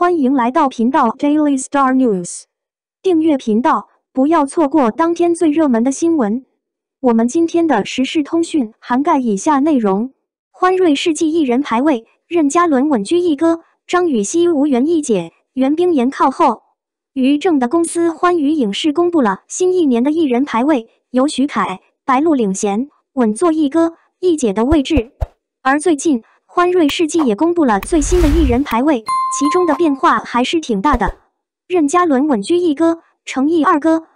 欢迎来到频道 Daily Star News，订阅频道，不要错过当天最热门的新闻。我们今天的时事通讯涵盖以下内容：欢瑞世纪艺人排位，任嘉伦稳居一哥，张雨曦无缘一姐，袁冰妍靠后。于正的公司欢娱影视公布了新一年的艺人排位，由许凯、白鹿领衔，稳坐一哥、一姐的位置。而最近，欢瑞世纪也公布了最新的艺人排位。其中的变化还是挺大的。任嘉伦稳居一哥，成毅二哥。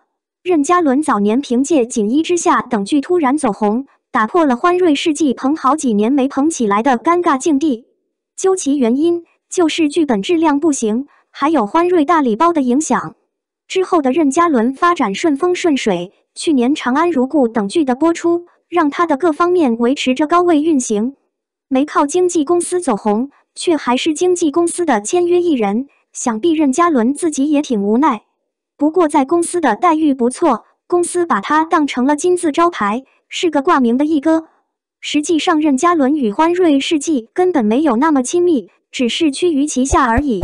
任嘉伦早年凭借《锦衣之下》等剧突然走红，打破了欢瑞世纪捧好几年没捧起来的尴尬境地。究其原因，就是剧本质量不行，还有欢瑞大礼包的影响。之后的任嘉伦发展顺风顺水，去年《长安如故》等剧的播出，让他的各方面维持着高位运行，没靠经纪公司走红。却还是经纪公司的签约艺人，想必任嘉伦自己也挺无奈。不过在公司的待遇不错，公司把他当成了金字招牌，是个挂名的一哥。实际上，任嘉伦与欢瑞世纪根本没有那么亲密，只是趋于旗下而已。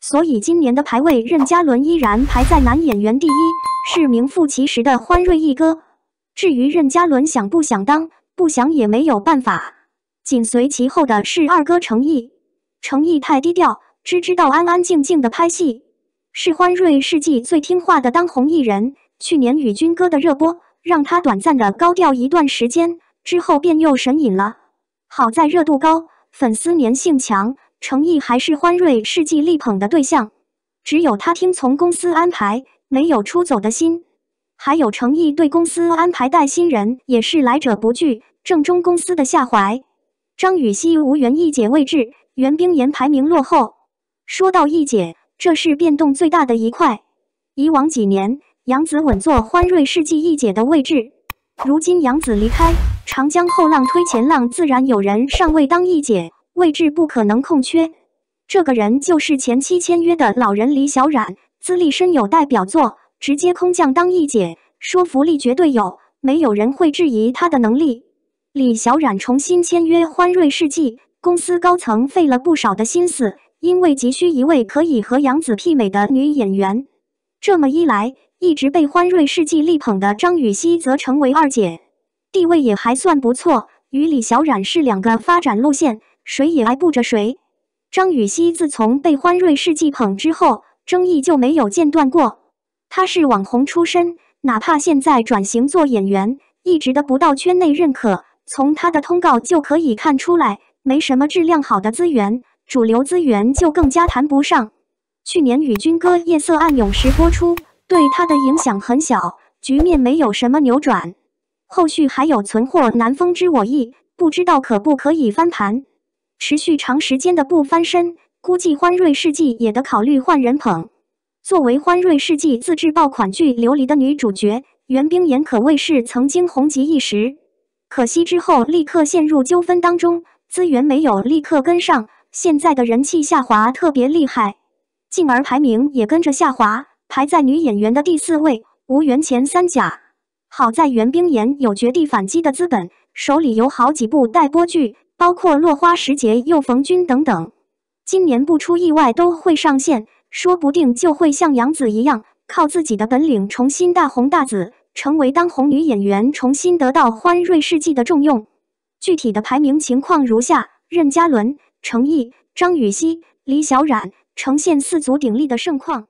所以今年的排位，任嘉伦依然排在男演员第一，是名副其实的欢瑞一哥。至于任嘉伦想不想当，不想也没有办法。紧随其后的是二哥成毅。诚意太低调，只知道安安静静的拍戏。是欢瑞世纪最听话的当红艺人。去年与军歌的热播，让他短暂的高调一段时间，之后便又神隐了。好在热度高，粉丝粘性强，诚意还是欢瑞世纪力捧的对象。只有他听从公司安排，没有出走的心。还有诚意对公司安排带新人，也是来者不拒，正中公司的下怀。张予曦无缘一姐位置。袁冰妍排名落后。说到一姐，这是变动最大的一块。以往几年，杨紫稳坐欢瑞世纪一姐的位置。如今杨紫离开，长江后浪推前浪，自然有人上位当一姐，位置不可能空缺。这个人就是前期签约的老人李小冉，资历深，有代表作，直接空降当一姐，说服力绝对有，没有人会质疑她的能力。李小冉重新签约欢瑞世纪。公司高层费了不少的心思，因为急需一位可以和杨紫媲美的女演员。这么一来，一直被欢瑞世纪力捧的张予曦则成为二姐，地位也还算不错。与李小冉是两个发展路线，谁也挨不着谁。张予曦自从被欢瑞世纪捧之后，争议就没有间断过。她是网红出身，哪怕现在转型做演员，一直得不到圈内认可。从她的通告就可以看出来。没什么质量好的资源，主流资源就更加谈不上。去年与军哥《夜色暗涌》时播出，对他的影响很小，局面没有什么扭转。后续还有存货《南风知我意》，不知道可不可以翻盘。持续长时间的不翻身，估计欢瑞世纪也得考虑换人捧。作为欢瑞世纪自制爆款剧《琉璃》的女主角袁冰妍，可谓是曾经红极一时，可惜之后立刻陷入纠纷当中。资源没有立刻跟上，现在的人气下滑特别厉害，进而排名也跟着下滑，排在女演员的第四位，无缘前三甲。好在袁冰妍有绝地反击的资本，手里有好几部待播剧，包括《落花时节又逢君》等等，今年不出意外都会上线，说不定就会像杨紫一样，靠自己的本领重新大红大紫，成为当红女演员，重新得到欢瑞世纪的重用。具体的排名情况如下：任嘉伦、成毅、张雨绮、李小冉呈现四足鼎立的盛况。